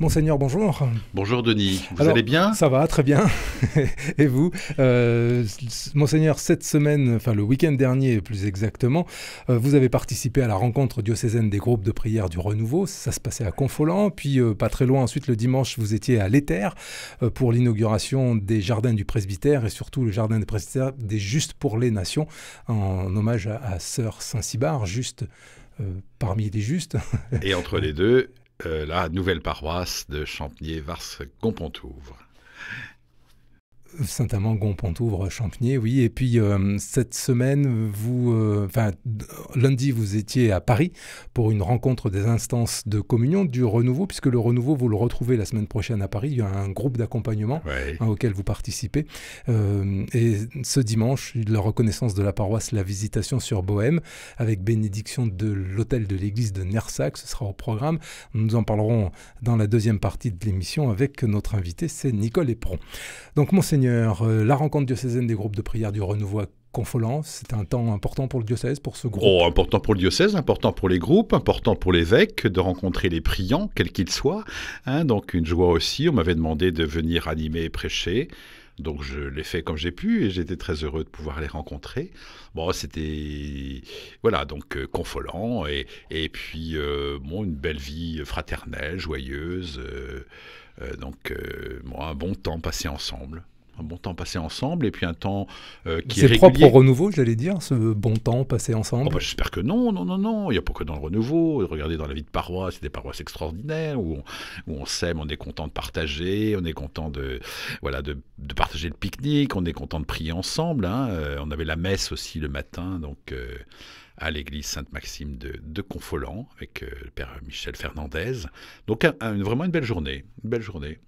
Monseigneur, bonjour. Bonjour Denis, vous allez bien Ça va, très bien. Et vous euh, Monseigneur, cette semaine, enfin le week-end dernier plus exactement, euh, vous avez participé à la rencontre diocésaine des groupes de prière du Renouveau. Ça se passait à Confolant, puis euh, pas très loin ensuite le dimanche, vous étiez à l'Éther pour l'inauguration des jardins du presbytère et surtout le jardin des presbytères des Justes pour les Nations, en hommage à, Sœur saint Cybard, juste parmi les justes. Et entre les deux, euh, la nouvelle paroisse de Champnier-Vars-Compontouvre. Saint-Amand, Gompontouvre, Champigny, oui. Et puis euh, cette semaine, vous, euh, enfin lundi, vous étiez à Paris pour une rencontre des instances de communion du renouveau, puisque le renouveau, vous le retrouvez la semaine prochaine à Paris. Il y a un groupe d'accompagnement hein, auquel vous participez. Euh, et ce dimanche, la reconnaissance de la paroisse, la visitation sur Bohème, avec bénédiction de l'hôtel de l'église de Nersac, ce sera au programme. Nous en parlerons dans la deuxième partie de l'émission avec notre invité, c'est Nicole Epron. Donc, Monseigneur euh, la rencontre diocésaine des groupes de prière du renouveau à Confolence, c'est un temps important pour le diocèse, pour ce groupe Oh, important pour le diocèse, important pour les groupes, important pour l'évêque de rencontrer les priants, quels qu'ils soient. Hein. donc une joie aussi, on m'avait demandé de venir animer et prêcher. Donc je l'ai fait comme j'ai pu et j'étais très heureux de pouvoir les rencontrer. Bon, c'était voilà donc euh, confolant et, et puis euh, bon une belle vie fraternelle, joyeuse. donc bon, un bon temps passé ensemble un bon temps passé ensemble et puis un temps euh, qui est, propre au renouveau, j'allais dire, ce bon temps passé ensemble. Oh, bah, j'espère que non, non, non, non. Il n'y a pas que dans le renouveau. Regardez dans la vie de paroisse, c'est des paroisses extraordinaires où on, où on s'aime, on est content de partager, on est content de voilà de, partager le pique-nique, on est content de prier ensemble. Hein. Euh, on avait la messe aussi le matin, donc. Euh, à l'église Sainte-Maxime de, de avec le père Michel Fernandez. Donc vraiment une belle journée, belle journée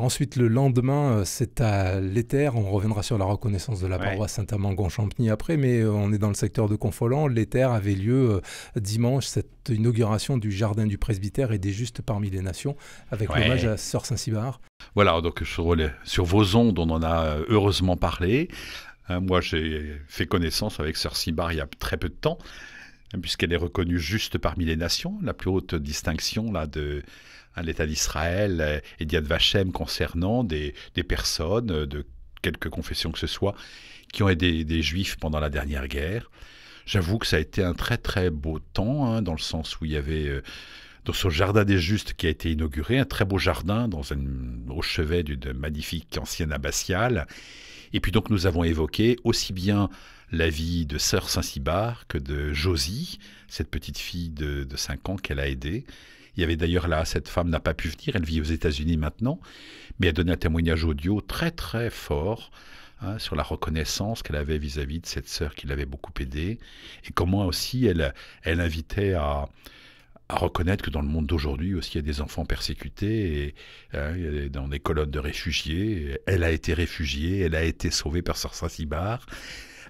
ensuite, le lendemain, euh, c'est à l'éther. On reviendra sur la reconnaissance de la paroisse saint amand gonchampigny après, mais euh, on est dans le secteur de Confolant. L'éther avait lieu euh, dimanche, cette inauguration du jardin du presbytère et des justes parmi les nations, avec hommage l'hommage à Sœur Saint-Cybard. Voilà, donc sur, sur vos ondes, on en a heureusement parlé. Hein, moi, j'ai fait connaissance avec Sœur Cybard il y a très peu de temps, hein, puisqu'elle est reconnue juste parmi les nations, la plus haute distinction là de l'État d'Israël euh, et d'Yad Vashem concernant des, personnes euh, de quelque confession que ce soit qui ont aidé des Juifs pendant la dernière guerre. J'avoue que ça a été un très très beau temps, hein, dans le sens où il y avait... Euh, dans ce jardin des justes qui a été inauguré, un très beau jardin dans un au chevet d'une magnifique ancienne abbatiale. Et puis donc nous avons évoqué aussi bien la vie de sœur Saint-Cybar que de Josie, cette petite fille de, de 5 ans qu'elle a aidée. Il y avait d'ailleurs là, cette femme n'a pas pu venir, elle vit aux États-Unis maintenant, mais elle donné un témoignage audio très très fort hein, sur la reconnaissance qu'elle avait vis-à-vis de cette sœur qui l'avait beaucoup aidée, et comment aussi elle, elle invitait à, reconnaître que dans le monde d'aujourd'hui aussi, il y a des enfants persécutés et, hein, dans des colonnes de réfugiés. Elle a été réfugiée, elle a été sauvée par Sœur Saint-Cybar.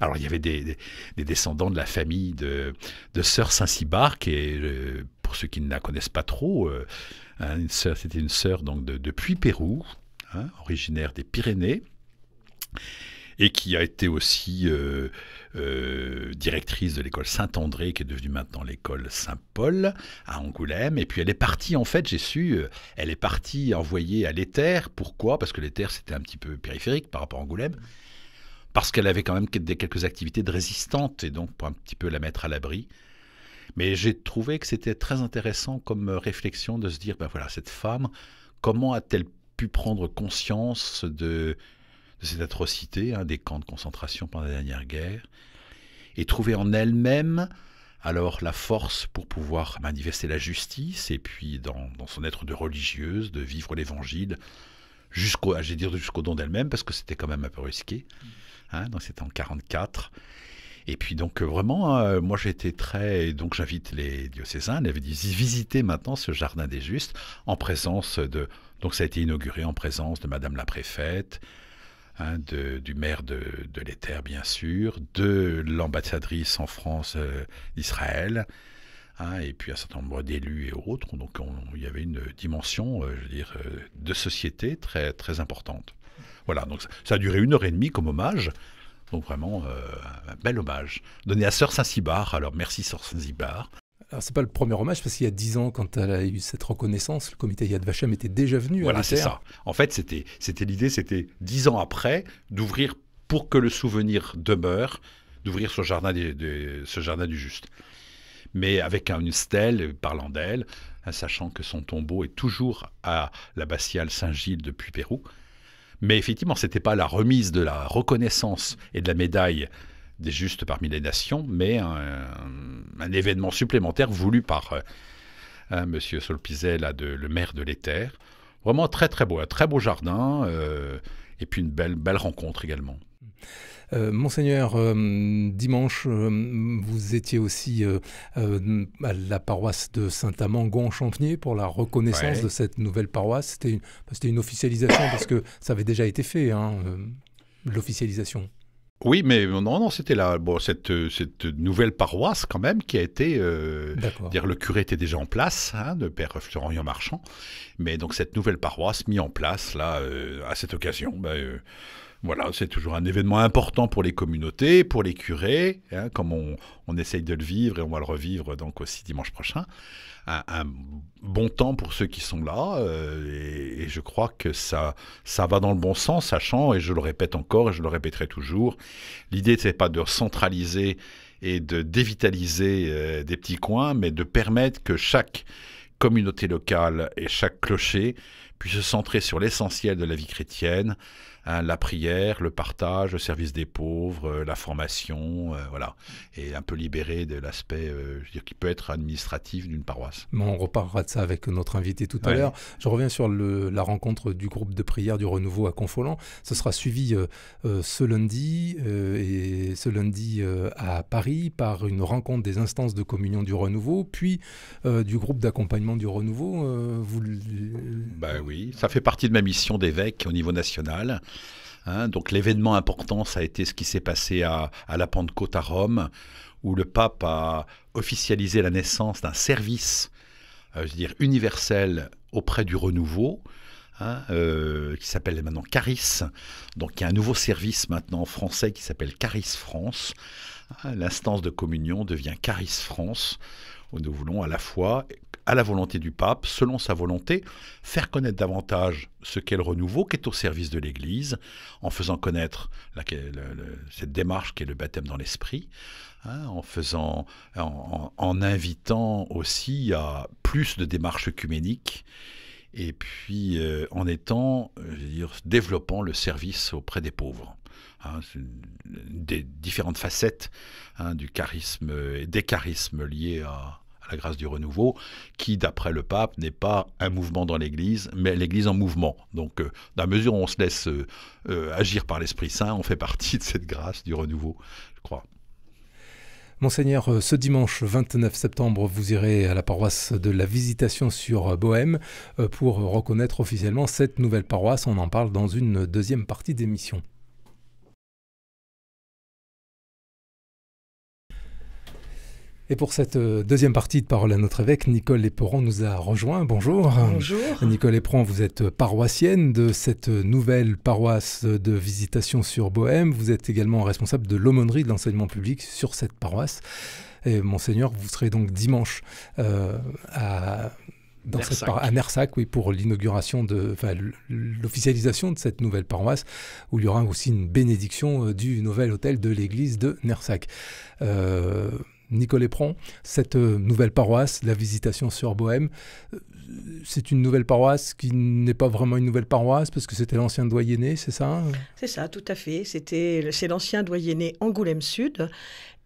Alors, il y avait des, descendants de la famille de, de Sœur Saint-Cybar qui est pour ceux qui ne la connaissent pas trop, euh, hein, c'était une sœur donc de, pérou hein, originaire des Pyrénées, et qui a été aussi euh, euh, directrice de l'école Saint-André, qui est devenue maintenant l'école Saint-Paul à Angoulême. Et puis elle est partie, en fait, j'ai su, elle est partie envoyée à l'éther. Pourquoi Parce que l'éther, c'était un petit peu périphérique par rapport à Angoulême. Parce qu'elle avait quand même quelques activités de résistante, et donc pour un petit peu la mettre à l'abri, mais j'ai trouvé que c'était très intéressant comme euh, réflexion de se dire, ben voilà, cette femme, comment a-t-elle pu prendre conscience de, cette atrocité hein, des camps de concentration pendant la dernière guerre et trouver en elle-même alors la force pour pouvoir manifester la justice et puis dans, son être de religieuse, de vivre l'évangile jusqu'au, jusqu'au don d'elle-même parce que c'était quand même un peu risqué. Hein, donc c'était en 1944. Et puis donc euh, vraiment, hein, euh, moi j'étais très... Donc j'invite les diocésains, dit, visiter maintenant ce jardin des justes en présence de... Donc ça a été inauguré en présence de Madame la Préfète, hein, du maire de, de l'Éther, bien sûr, de l'ambassadrice en France euh, d'Israël, hein, et puis un certain nombre d'élus et autres. Donc il y avait une dimension, je veux dire, de société très, très importante. Voilà, donc ça, ça a duré une heure et demie comme hommage. Donc vraiment, euh, un bel hommage. Donné à Sœur Saint-Cybar, alors merci Sœur Saint-Cybar. Alors c'est pas le premier hommage parce qu'il y a dix ans, quand elle a eu cette reconnaissance, le comité Yad Vashem était déjà venu. Voilà, c'est ça. En fait, c'était l'idée, c'était dix ans après d'ouvrir pour que le souvenir demeure, d'ouvrir ce jardin ce jardin du juste. Mais avec une stèle parlant d'elle, hein, sachant que son tombeau est toujours à l'abbatiale Saint-Gilles depuis Pérou. Mais effectivement, ce n'était pas la remise de la reconnaissance et de la médaille des justes parmi les nations, mais un, événement supplémentaire voulu par M. Euh, monsieur Solpizet, là, de, le maire de l'Éther. Vraiment très très beau, un très beau jardin, euh, et puis une belle, belle rencontre également. Euh, Monseigneur, euh, dimanche, euh, vous étiez aussi à la paroisse de saint amand gon pour la reconnaissance de cette nouvelle paroisse. C'était une, officialisation parce que ça avait déjà été fait, hein, l'officialisation. Oui, mais non, non, c'était là. cette, nouvelle paroisse, quand même, qui a été. dire le curé était déjà en place, le hein, de Père Florian Marchand. Mais donc, cette nouvelle paroisse mise en place, là, à cette occasion, bah, voilà, c'est toujours un événement important pour les communautés, pour les curés, hein, comme on, on, essaye de le vivre et on va le revivre donc aussi dimanche prochain. Un, bon temps pour ceux qui sont là euh, et, je crois que ça, ça va dans le bon sens, sachant, et je le répète encore et je le répéterai toujours, l'idée c'est pas de centraliser et de dévitaliser euh, des petits coins, mais de permettre que chaque communauté locale et chaque clocher puisse se centrer sur l'essentiel de la vie chrétienne, Hein, la prière, le partage, le service des pauvres, euh, la formation, euh, voilà, et un peu libéré de l'aspect euh, qui peut être administratif d'une paroisse. on reparlera de ça avec notre invité tout à l'heure. Je reviens sur la rencontre du groupe de prière du renouveau à Confolant. Ce sera suivi ce lundi et ce lundi à Paris par une rencontre des instances de communion du renouveau, puis du groupe d'accompagnement du renouveau. vous... Bah oui, ça fait partie de ma mission d'évêque au niveau national. Hein, donc l'événement important, ça a été ce qui s'est passé à, la Pentecôte à Rome, où le pape a officialisé la naissance d'un service, euh, je veux dire, universel auprès du renouveau. Hein, euh, qui s'appelle maintenant Caris. Donc il y a un nouveau service maintenant français qui s'appelle Caris France. Hein, l'instance de communion devient Caris France, où nous voulons à la fois à la volonté du pape, selon sa volonté, faire connaître davantage ce qu'est le renouveau, qui est au service de l'Église, en faisant connaître cette démarche qui est le baptême dans l'esprit, hein, en faisant, en, invitant aussi à plus de démarches œcuméniques, et puis euh, en étant, euh, je veux dire, développant le service auprès des pauvres. Hein. des différentes facettes hein, du charisme, des charismes liés à, la grâce du renouveau, qui, d'après le pape, n'est pas un mouvement dans l'Église, mais l'Église en mouvement. Donc, euh, dans la mesure où on se laisse euh, euh, agir par l'Esprit Saint, on fait partie de cette grâce du renouveau, je crois. Monseigneur, ce dimanche 29 septembre, vous irez à la paroisse de la Visitation sur Bohème pour reconnaître officiellement cette nouvelle paroisse. On en parle dans une deuxième partie d'émission. Et pour cette euh, deuxième partie de Parole à notre évêque, Nicole Éperon nous a rejoint. Bonjour. Bonjour. Nicole Éperon, vous êtes paroissienne de cette nouvelle paroisse de visitation sur Bohème. Vous êtes également responsable de l'aumônerie de l'enseignement public sur cette paroisse. Et monseigneur, vous serez donc dimanche euh, à dans Nersac. oui, pour l'inauguration de, l'officialisation de cette nouvelle paroisse, où il y aura aussi une bénédiction euh, du nouvel hôtel de l'église de Nersac. Euh, Nicolas Pron, cette euh, nouvelle paroisse, la Visitation sur Bohème, euh, c'est une nouvelle paroisse qui n'est pas vraiment une nouvelle paroisse parce que c'était l'ancien doyenné, c'est ça C'est ça, tout à fait. C'était c'est l'ancien doyenné Angoulême Sud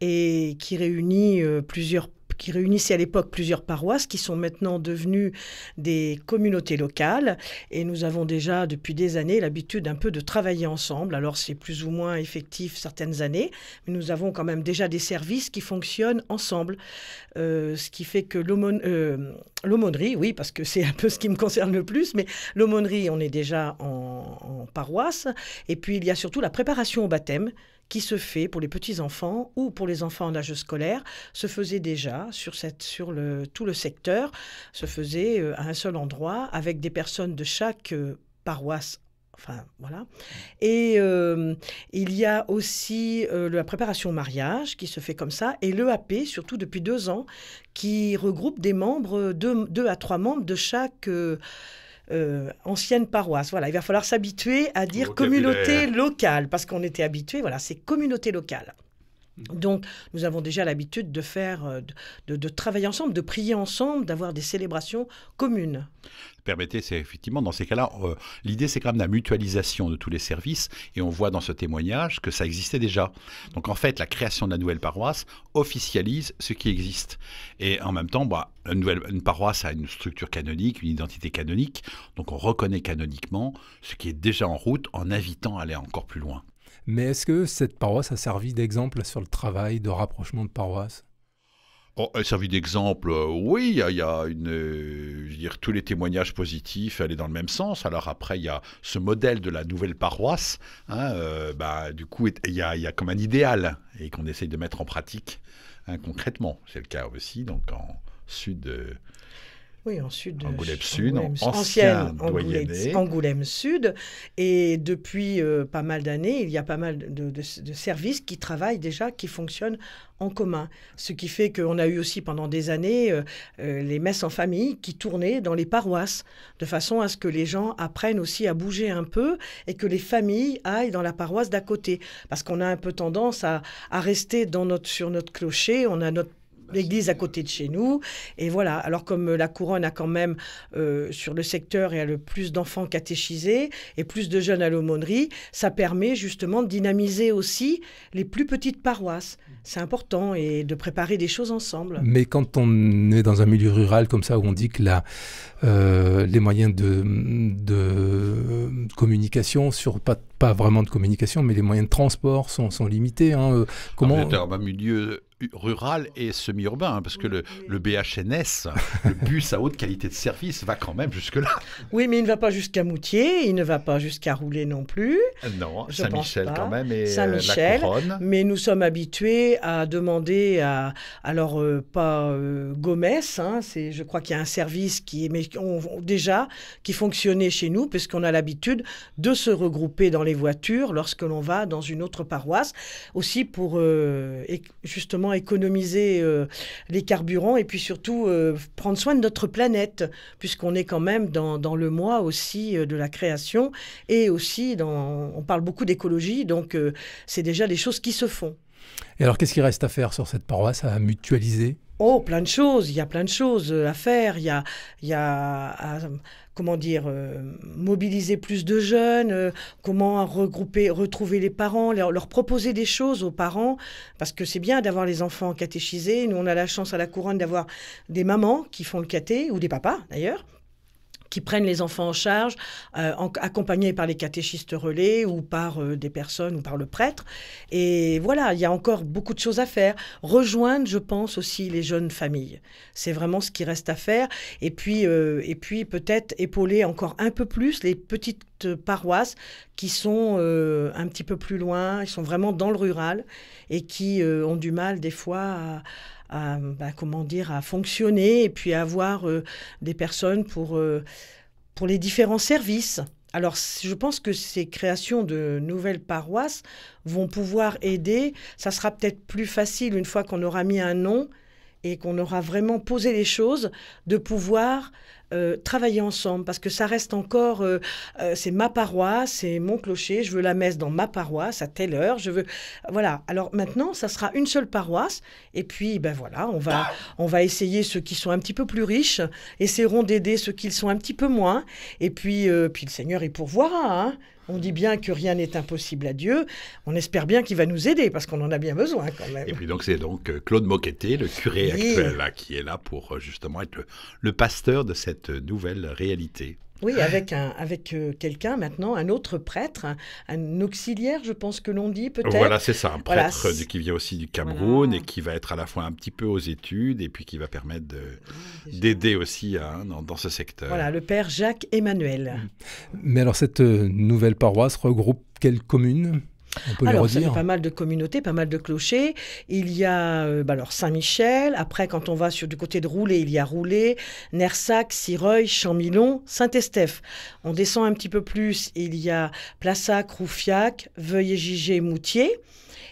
et qui réunit euh, plusieurs qui réunissait à l'époque plusieurs paroisses qui sont maintenant devenues des communautés locales. Et nous avons déjà depuis des années l'habitude un peu de travailler ensemble. Alors c'est plus ou moins effectif certaines années, mais nous avons quand même déjà des services qui fonctionnent ensemble. Euh, ce qui fait que euh, l'aumônerie, oui, parce que c'est un peu ce qui me concerne le plus, mais l'aumônerie, on est déjà en paroisse. Et puis il y a surtout la préparation au baptême qui se fait pour les petits-enfants ou pour les enfants en âge scolaire se faisait déjà sur, cette, sur le, tout le secteur, se faisait euh, à un seul endroit avec des personnes de chaque euh, paroisse Enfin, voilà. Et euh, il y a aussi la préparation au mariage qui se fait comme ça, et l'EAP, surtout depuis deux ans, qui regroupe des membres, deux, à trois membres de chaque. Euh, ancienne paroisse. Voilà, il va falloir s'habituer à dire communauté locale, parce qu'on était habitué, voilà, c'est communauté locale. Mm. Donc, nous avons déjà l'habitude de faire, euh, de, travailler ensemble, de prier ensemble, d'avoir des célébrations communes permettez, c'est effectivement dans ces cas-là, euh, l'idée c'est quand même la mutualisation de tous les services et on voit dans ce témoignage que ça existait déjà. Donc en fait, la création de la nouvelle paroisse officialise ce qui existe. Et en même temps, bah, une, une paroisse a une structure canonique, une identité canonique, donc on reconnaît canoniquement ce qui est déjà en route en invitant à aller encore plus loin. Mais est-ce que cette paroisse a servi d'exemple sur le travail de rapprochement de paroisse Oh, elle servit d'exemple, euh, oui, il y, a, une, euh, dire, tous les témoignages positifs Elle est dans le même sens. Alors après, il y a ce modèle de la nouvelle paroisse, hein, euh, bah, du coup, il y a, comme un idéal et qu'on essaye de mettre en pratique hein, concrètement. C'est le cas aussi, donc en sud. Oui, en sud. Angoulême Sud, Angoulême, ancien Angoulême, Angoulême, Sud. Et depuis euh, pas mal d'années, il y a pas mal de, services qui travaillent déjà, qui fonctionnent en commun. Ce qui fait qu'on a eu aussi pendant des années euh, euh, les messes en famille qui tournaient dans les paroisses, de façon à ce que les gens apprennent aussi à bouger un peu et que les familles aillent dans la paroisse d'à côté. Parce qu'on a un peu tendance à, rester sur notre clocher, on a notre bah, l'église à côté de chez nous. Et voilà. Alors, comme euh, la couronne a quand même, euh, sur le secteur, et a le plus d'enfants catéchisés et plus de jeunes à l'aumônerie, ça permet justement de dynamiser aussi les plus petites paroisses. C'est important et de préparer des choses ensemble. Mais quand on est dans un milieu rural comme ça, où on dit que la, euh, les moyens de, de communication, sur pas, pas, vraiment de communication, mais les moyens de transport sont, sont limités. Hein, ah, comment rural et semi-urbain, hein, parce que le, BHNS, le bus à haute qualité de service, va quand même jusque-là. Oui, mais il ne va pas jusqu'à Moutier, il ne va pas jusqu'à Rouler non plus. Non, Saint-Michel quand même et euh, Saint-Michel, Mais nous sommes habitués à demander à, alors euh, pas euh, Gomes, hein, c'est, je crois qu'il y a un service qui est déjà qui fonctionnait chez nous, puisqu'on a l'habitude de se regrouper dans les voitures lorsque l'on va dans une autre paroisse, aussi pour justement économiser euh, les carburants et puis surtout euh, prendre soin de notre planète, puisqu'on est quand même dans, le mois aussi euh, de la création et aussi on parle beaucoup d'écologie, donc c'est déjà les choses qui se font. Et alors qu'est-ce qu'il reste à faire sur cette paroisse à mutualiser Oh, plein de choses, il y a plein de choses euh, à faire, il y a, il y a comment dire, euh, mobiliser plus de jeunes, euh, comment regrouper, retrouver les parents, leur, leur, proposer des choses aux parents, parce que c'est bien d'avoir les enfants catéchisés. Nous, on a la chance à la couronne d'avoir des mamans qui font le caté, ou des papas d'ailleurs, qui prennent les enfants en charge, euh, accompagnés par les catéchistes relais ou par euh, des personnes ou par le prêtre. Et voilà, il y a encore beaucoup de choses à faire. Rejoindre, je pense aussi, les jeunes familles. C'est vraiment ce qui reste à faire. Et puis, euh, puis peut-être épauler encore un peu plus les petites paroisses qui sont un petit peu plus loin, ils sont vraiment dans le rural et qui ont du mal des fois à, à bah, comment dire, à fonctionner et puis avoir euh, des personnes euh, pour les différents services. Alors, je pense que ces créations de nouvelles paroisses vont pouvoir aider. Ça sera peut-être plus facile une fois qu'on aura mis un nom et qu'on aura vraiment posé les choses, de pouvoir euh, travailler ensemble parce que ça reste encore, euh, euh, c'est ma paroisse, c'est mon clocher, je veux la messe dans ma paroisse à telle heure, je veux, voilà. Alors maintenant, ça sera une seule paroisse et puis ben voilà, on va, on va essayer ceux qui sont un petit peu plus riches, essaieront d'aider ceux qui le sont un petit peu moins et puis, puis le Seigneur y pourvoira. Hein. on dit bien que rien n'est impossible à Dieu. On espère bien qu'il va nous aider parce qu'on en a bien besoin quand même. Et puis donc c'est donc Claude Moqueté, le curé actuel, qui est là pour justement être le pasteur de cette cette nouvelle réalité. Oui, avec avec euh, quelqu'un maintenant, un autre prêtre, un, auxiliaire, je pense que l'on dit peut-être. Voilà, c'est ça, un prêtre qui vient aussi du Cameroun et qui va être à la fois un petit peu aux études et puis qui va permettre d'aider aussi hein, dans, dans, ce secteur. Voilà, le père Jacques Emmanuel. Mais alors cette euh, nouvelle paroisse regroupe quelles communes alors, il y a pas mal de communautés, pas mal de clochers. Il y a euh, bah, alors Saint-Michel. Après, quand on va sur du côté de Roulé, il y a Roulé, Nersac, Sireuil, Champmilon, Saint-Estèphe. On descend un petit peu plus, il y a Plassac, Roufiac, veuillet- gigé Moutier.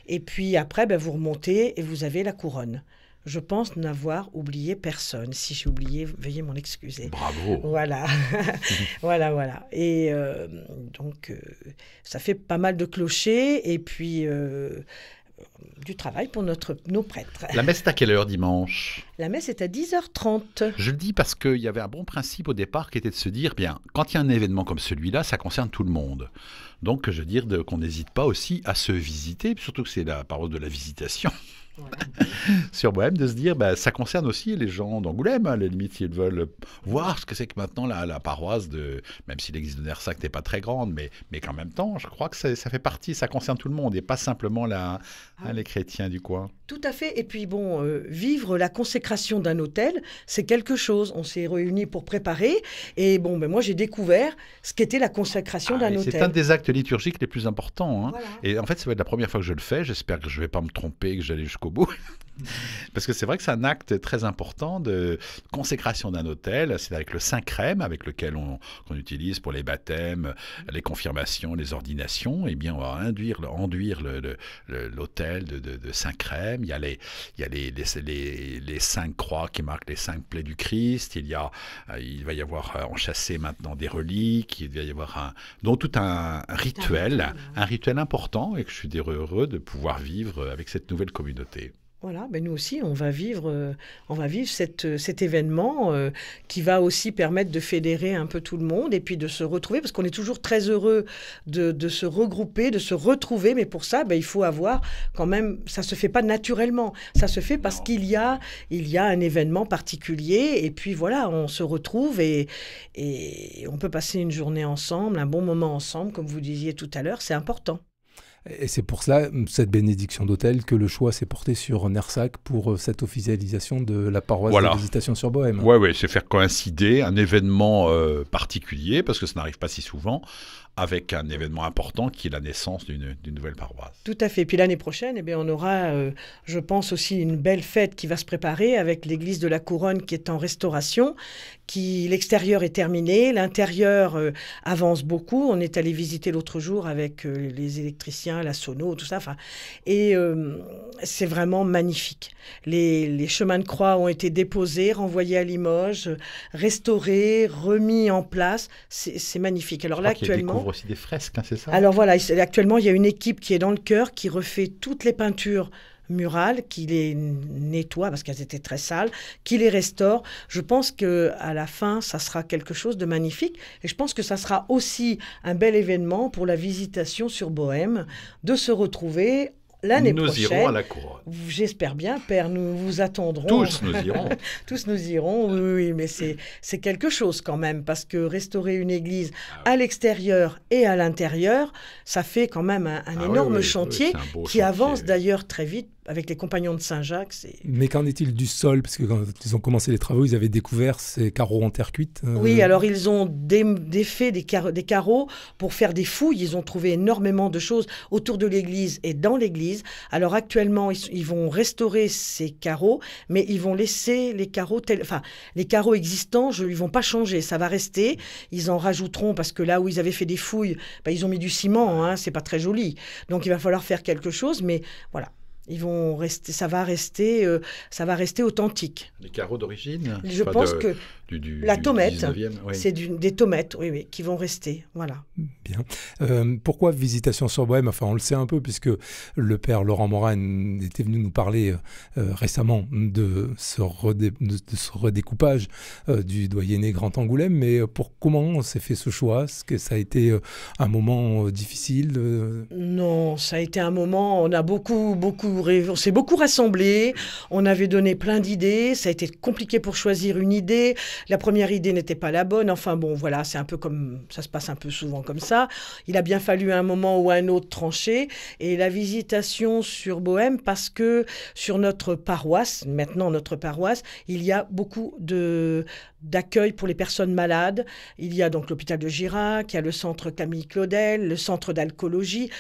Et puis après, ben, vous remontez et vous avez la couronne je pense n'avoir oublié personne. Si j'ai oublié, veuillez m'en excuser. Bravo. Voilà, voilà, voilà. Et euh, donc, euh, ça fait pas mal de clochers. Et puis, euh, du travail pour notre, nos prêtres. La messe est à quelle heure dimanche La messe est à 10h30. Je le dis parce qu'il y avait un bon principe au départ qui était de se dire, bien, quand il y a un événement comme celui-là, ça concerne tout le monde. Donc, je veux dire qu'on n'hésite pas aussi à se visiter, surtout que c'est la parole de la visitation. sur Bohème, de se dire, ben ça concerne aussi les gens d'Angoulême, à la limite, s'ils veulent voir ce que c'est que maintenant la, la, paroisse de, même si l'église de Nersac n'est pas très grande, mais, mais qu'en même temps, je crois que ça, fait partie, ça concerne tout le monde et pas simplement la, ah, les chrétiens du coin. Tout à fait. Et puis bon, euh, vivre la consécration d'un hôtel, c'est quelque chose. On s'est réunis pour préparer. Et bon, ben moi, j'ai découvert ce qu'était la consécration ah, d'un hôtel. C'est un des actes liturgiques les plus importants. Hein. Et en fait, ça va être la première fois que je le fais. J'espère que je ne vais pas me tromper, que j'allais jusqu'au bout. Parce que c'est vrai que c'est un acte très important de consécration d'un hôtel. C'est avec le saint crème avec lequel on, utilise pour les baptêmes, les confirmations, les ordinations. et eh bien, on va induire, enduire l'hôtel de, saint crème Il y a, les, cinq croix qui marquent les cinq plaies du Christ. Il, euh, va y avoir euh, enchâssé maintenant des reliques. Il va y avoir donc tout un rituel, un rituel important et que je suis heureux de pouvoir vivre avec cette nouvelle communauté. Voilà, nous aussi, on va vivre, euh, on va vivre euh, cet événement euh, qui va aussi permettre de fédérer un peu tout le monde et puis de se retrouver, parce qu'on est toujours très heureux de, se regrouper, de se retrouver, mais pour ça, ben, il faut avoir quand même, ça ne se fait pas naturellement, ça se fait parce qu'il y a, il y a un événement particulier et puis voilà, on se retrouve et, et on peut passer une journée ensemble, un bon moment ensemble, comme vous disiez tout à l'heure, c'est important. Et c'est pour cela, cette bénédiction d'autel, que le choix s'est porté sur Nersac pour euh, cette officialisation de la paroisse de Visitation sur Bohème. Oui, ouais, c'est faire coïncider un événement euh, particulier, parce que ça n'arrive pas si souvent, avec un événement important qui est la naissance d'une nouvelle paroisse. Tout à fait. Puis l'année prochaine, eh bien, on aura, euh, je pense, aussi une belle fête qui va se préparer avec l'église de la Couronne qui est en restauration, qui l'extérieur est terminé, l'intérieur euh, avance beaucoup. On est allé visiter l'autre jour avec euh, les électriciens, la sono, tout ça. Enfin, et c'est vraiment magnifique. Les, les, chemins de croix ont été déposés, renvoyés à Limoges, restaurés, remis en place. C'est magnifique. Alors là, actuellement aussi, des fresques, hein, c'est ça Alors voilà, actuellement, il y a une équipe qui est dans le cœur, qui refait toutes les peintures murales, qui les nettoie parce qu'elles étaient très sales, qui les restaure. Je pense que à la fin, ça sera quelque chose de magnifique et je pense que ça sera aussi un bel événement pour la visitation sur Bohème de se retrouver nous irons à la couronne. J'espère bien, Père, nous vous attendrons. Tous nous irons. Tous nous irons, oui, mais c'est quelque chose quand même, parce que restaurer une église ah à l'extérieur et à l'intérieur, ça fait quand même un, ah énorme chantier qui avance d'ailleurs très vite avec les compagnons de Saint-Jacques. Mais qu'en est-il du sol Parce que quand ils ont commencé les travaux, ils avaient découvert ces carreaux en terre cuite. Euh. Oui, alors ils ont défait des, carreaux pour faire des fouilles. Ils ont trouvé énormément de choses autour de l'église et dans l'église. Alors actuellement, ils, vont restaurer ces carreaux, mais ils vont laisser les carreaux, enfin les carreaux existants, je, ne vont pas changer. Ça va rester. Ils en rajouteront parce que là où ils avaient fait des fouilles, bah, ils ont mis du ciment. Hein, C'est pas très joli. Donc il va falloir faire quelque chose, mais voilà. Ils vont rester, ça va rester, euh, ça va rester authentique. Les carreaux d'origine. Je pense que la tomate, c'est des tomates, oui, qui vont rester, voilà. Bien. Euh, pourquoi Visitation sur Bohème Enfin, on le sait un peu puisque le père Laurent Morin était venu nous parler euh, récemment de ce, redécoupage du doyenné Grand Angoulême. Mais pour comment s'est fait ce choix Est-ce que ça a été un moment difficile Non, ça a été un moment. On a beaucoup, beaucoup on s'est beaucoup rassemblés. On avait donné plein d'idées. Ça a été compliqué pour choisir une idée. La première idée n'était pas la bonne. Enfin bon, voilà, c'est un peu comme ça se passe un peu souvent comme ça. Il a bien fallu un moment ou un autre trancher. Et la visitation sur Bohème, parce que sur notre paroisse, maintenant notre paroisse, il y a beaucoup de d'accueil pour les personnes malades. Il y a donc l'hôpital de Girac, il y a le centre Camille Claudel, le centre d'alcoologie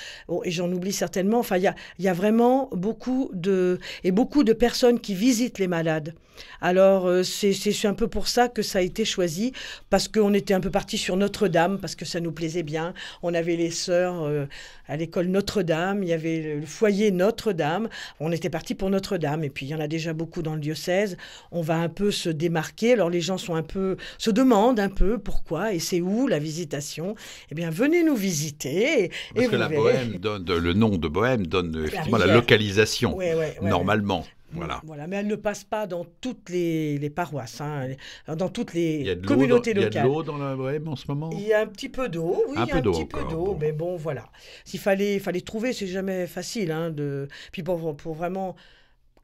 et j'en oublie certainement. Enfin, il y, a, vraiment beaucoup de et beaucoup de personnes qui visitent les malades. Alors euh, c'est un peu pour ça que ça a été choisi parce qu'on était un peu parti sur Notre-Dame parce que ça nous plaisait bien. On avait les sœurs euh, à l'école Notre-Dame, il y avait le foyer Notre-Dame. On était parti pour Notre-Dame et puis il y en a déjà beaucoup dans le diocèse. On va un peu se démarquer. Alors les gens sont un peu, se demande un peu pourquoi et c'est où la visitation, eh bien, venez nous visiter. Et, Parce que la donne, le nom de Bohème donne effectivement la, localisation, normalement. Voilà. voilà. Mais elle ne passe pas dans toutes les, paroisses, hein. dans toutes les communautés locales. Il y a de l'eau dans la Bohème en ce moment Il y a un petit peu d'eau, oui, un petit peu d'eau, mais bon, voilà. S'il fallait, fallait trouver, c'est jamais facile. Hein, de... Puis pour vraiment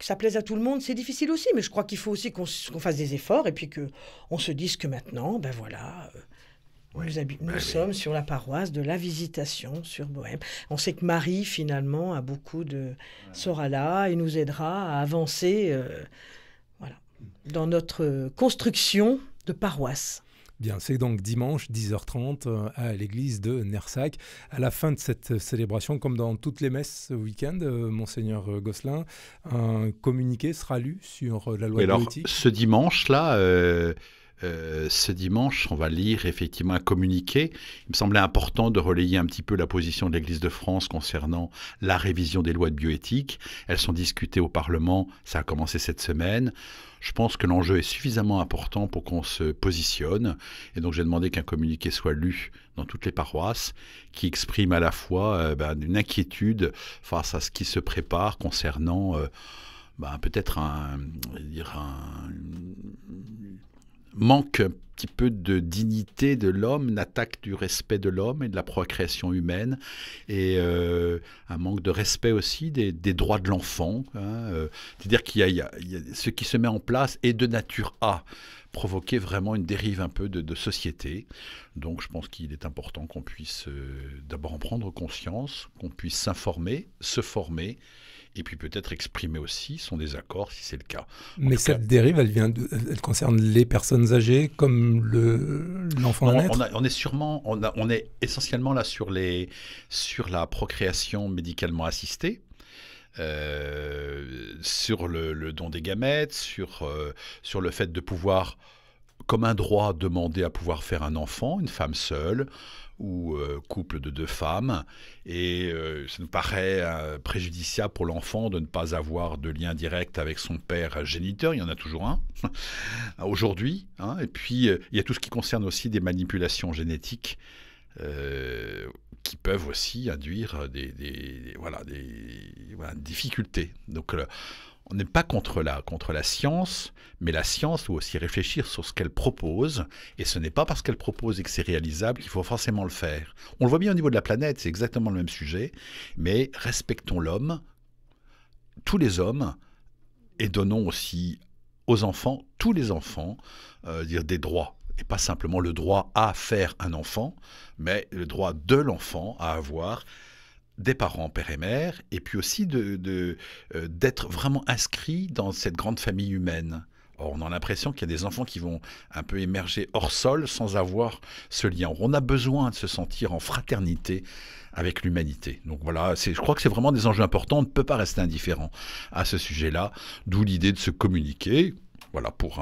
que ça plaise à tout le monde, c'est difficile aussi, mais je crois qu'il faut aussi qu'on fasse des efforts et puis qu'on se dise que maintenant, ben voilà, euh, nous, sommes sur la paroisse de la Visitation sur Bohème. On sait que Marie, finalement, a beaucoup de. sera là et nous aidera à avancer euh, voilà, dans notre construction de paroisse c'est donc dimanche 10h30 euh, à l'église de Nersac. À la fin de cette euh, célébration, comme dans toutes les messes ce week-end, euh, monseigneur Gosselin, un communiqué sera lu sur la loi de alors, Ce dimanche-là, euh, ce dimanche, on va lire effectivement un communiqué. Il me semblait important de relayer un petit peu la position de l'Église de France concernant la révision des lois de bioéthique. Elles sont discutées au Parlement, ça a commencé cette semaine. Je pense que l'enjeu est suffisamment important pour qu'on se positionne. Et donc j'ai demandé qu'un communiqué soit lu dans toutes les paroisses, qui exprime à la fois euh, ben, une inquiétude face à ce qui se prépare concernant... Euh, ben, peut-être un, manque un petit peu de dignité de l'homme, une attaque du respect de l'homme et de la procréation humaine, et euh, un manque de respect aussi des, droits de l'enfant. Hein, euh, c'est-à-dire qu'il y, a ce qui se met en place est de nature à provoquer vraiment une dérive un peu de, société. Donc je pense qu'il est important qu'on puisse euh, d'abord en prendre conscience, qu'on puisse s'informer, se former, et puis peut-être exprimer aussi son désaccord si c'est le cas. Mais cette dérive, elle, vient elle concerne les personnes âgées comme l'enfant le, à on, est sûrement, on, est essentiellement là sur, les, sur la procréation médicalement assistée. Euh, sur le, don des gamètes, sur, euh, sur le fait de pouvoir, comme un droit, demander à pouvoir faire un enfant, une femme seule, ou euh, couple de deux femmes. Et euh, ça nous paraît euh, préjudiciable pour l'enfant de ne pas avoir de lien direct avec son père géniteur. Il y en a toujours un aujourd'hui. Hein. Et puis, il y a tout ce qui concerne aussi des manipulations génétiques. qui peuvent aussi induire des, voilà, des difficultés. Donc, on n'est pas contre la, contre la science, mais la science doit aussi réfléchir sur ce qu'elle propose. Et ce n'est pas parce qu'elle propose et que c'est réalisable qu'il faut forcément le faire. On le voit bien au niveau de la planète, c'est exactement le même sujet. Mais respectons l'homme, tous les hommes, et donnons aussi aux enfants, tous les enfants, euh, dire des droits. Et pas simplement le droit à faire un enfant, mais le droit de l'enfant à avoir des parents, père et mère, et puis aussi d'être de, euh, d'être vraiment inscrit dans cette grande famille humaine. Or, on a l'impression qu'il y a des enfants qui vont un peu émerger hors sol sans avoir ce lien. On a besoin de se sentir en fraternité avec l'humanité. Donc voilà, je crois que c'est vraiment des enjeux importants. On ne peut pas rester indifférent à ce sujet-là, d'où l'idée de se communiquer voilà, pour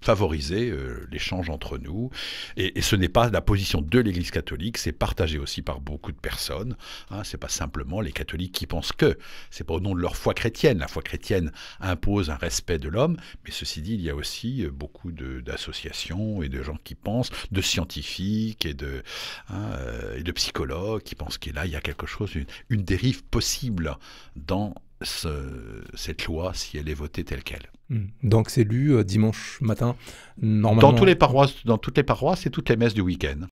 favoriser euh, l'échange entre nous. Et, ce n'est pas la position de l'Église catholique, c'est partagé aussi par beaucoup de personnes. Hein, c'est pas simplement les catholiques qui pensent que, c'est pas au nom de leur foi chrétienne. La foi chrétienne impose un respect de l'homme, mais ceci dit, il y a aussi euh, beaucoup d'associations et de gens qui pensent, de scientifiques et de, hein, euh, et de psychologues qui pensent qu'il y a quelque chose, une, une dérive possible dans ce, cette loi si elle est votée telle qu'elle. Hmm. Donc c'est lu euh, dimanche matin, normalement. Dans, les paroisses, dans toutes les paroisses et toutes les messes du week-end.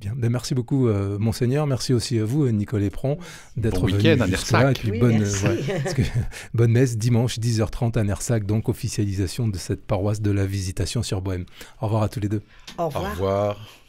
Bien, ben, merci beaucoup, euh, Monseigneur. Merci aussi à vous, Nicolas Epron d'être venu Et puis bonne, messe dimanche, 10h30 à Nersac, donc officialisation de cette paroisse de la Visitation sur Bohème. Au revoir à tous les deux. Au revoir.